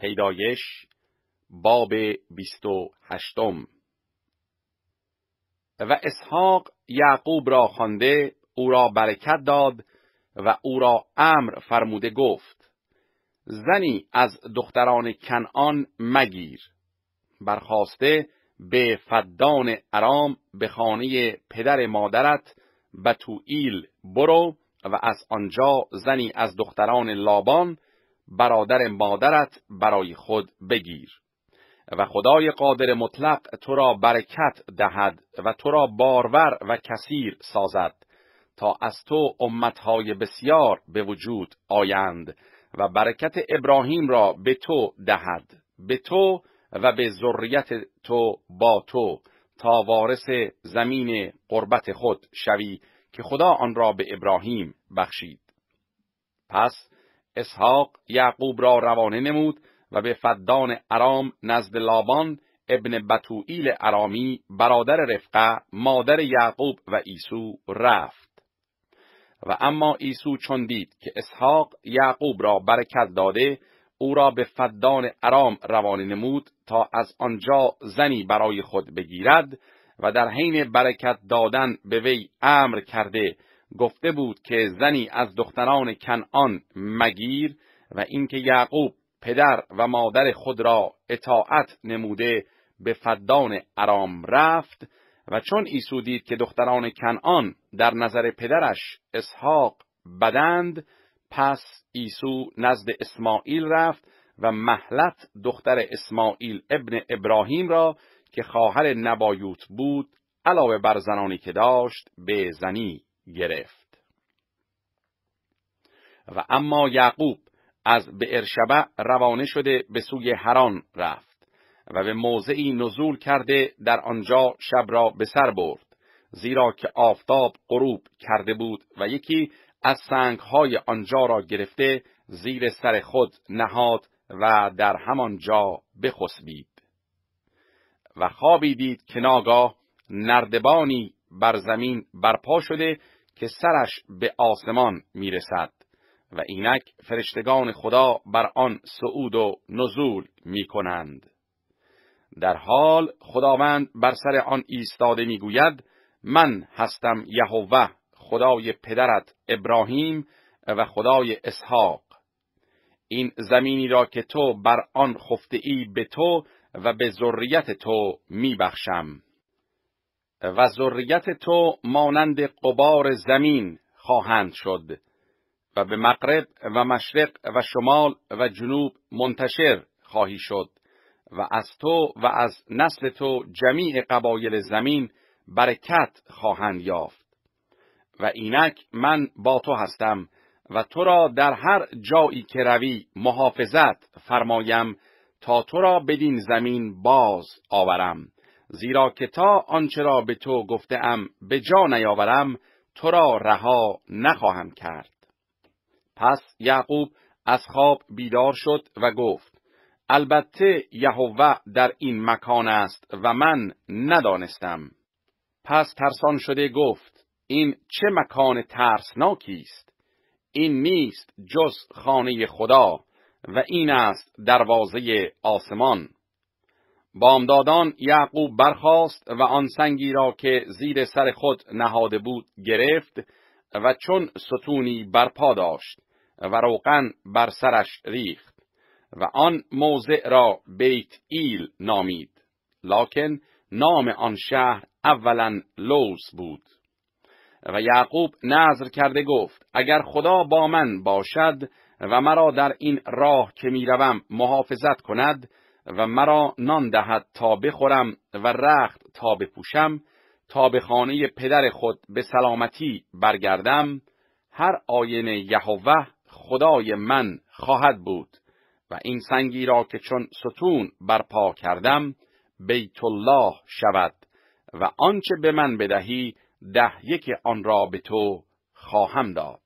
پیدایش باب بیست و هشتم و اسحاق یعقوب را خوانده او را برکت داد و او را امر فرموده گفت زنی از دختران کنعان مگیر برخواسته به فدان ارام به خانه پدر مادرت بتوئیل برو و از آنجا زنی از دختران لابان برادر مادرت برای خود بگیر و خدای قادر مطلق تو را برکت دهد و تو را بارور و کثیر سازد تا از تو امتهای بسیار به وجود آیند و برکت ابراهیم را به تو دهد به تو و به ذریت تو با تو تا وارث زمین قربت خود شوی که خدا آن را به ابراهیم بخشید پس اسحاق یعقوب را روانه نمود و به فدان ارام نزد لابان ابن بطوئیل ارامی برادر رفقه مادر یعقوب و ایسو رفت و اما ایسو چون دید که اسحاق یعقوب را برکت داده او را به فدان ارام روانه نمود تا از آنجا زنی برای خود بگیرد و در حین برکت دادن به وی امر کرده گفته بود که زنی از دختران کنعان مگیر و اینکه یعقوب پدر و مادر خود را اطاعت نموده به فدان ارام رفت و چون ایسو دید که دختران کنعان در نظر پدرش اسحاق بدند پس ایسو نزد اسماعیل رفت و محلت دختر اسماعیل ابن ابراهیم را که خواهر نبایوت بود علاوه بر زنانی که داشت به زنی گرفت و اما یعقوب از بعرشبع روانه شده به سوی هران رفت و به موضعی نزول کرده در آنجا شب را به سر برد زیرا که آفتاب غروب کرده بود و یکی از سنگهای آنجا را گرفته زیر سر خود نهاد و در همان جا بخسبید و خوابی دید که ناگاه نردبانی بر زمین برپا شده که سرش به آسمان میرسد و اینک فرشتگان خدا بر آن صعود و نزول میکنند در حال خداوند بر سر آن ایستاده میگوید من هستم یهوه خدای پدرت ابراهیم و خدای اسحاق این زمینی را که تو بر آن خفته ای به تو و به ذریت تو میبخشم و ذریت تو مانند قبار زمین خواهند شد و به مغرب و مشرق و شمال و جنوب منتشر خواهی شد و از تو و از نسل تو جمیع قبایل زمین برکت خواهند یافت و اینک من با تو هستم و تو را در هر جایی که روی محافظت فرمایم تا تو را بدین زمین باز آورم زیرا که تا آنچه را به تو گفتم به جا نیاورم تو را رها نخواهم کرد پس یعقوب از خواب بیدار شد و گفت البته یهوه در این مکان است و من ندانستم پس ترسان شده گفت این چه مکان ترسناکی است این نیست جز خانه خدا و این است دروازه آسمان بامدادان یعقوب برخاست و آن سنگی را که زیر سر خود نهاده بود گرفت و چون ستونی برپا داشت و روغن بر سرش ریخت و آن موضع را بیت ایل نامید لکن نام آن شهر اولا لوز بود و یعقوب نظر کرده گفت اگر خدا با من باشد و مرا در این راه که میروم محافظت کند و مرا نان دهد تا بخورم و رخت تا بپوشم تا به خانه پدر خود به سلامتی برگردم هر آینه یهوه خدای من خواهد بود و این سنگی را که چون ستون برپا کردم بیت الله شود و آنچه به من بدهی ده یک آن را به تو خواهم داد